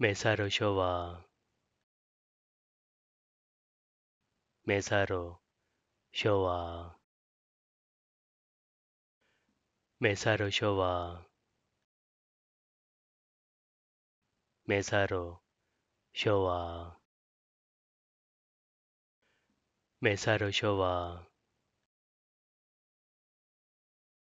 メサロショワメサロショワメサロショワメサロショワメサロショワ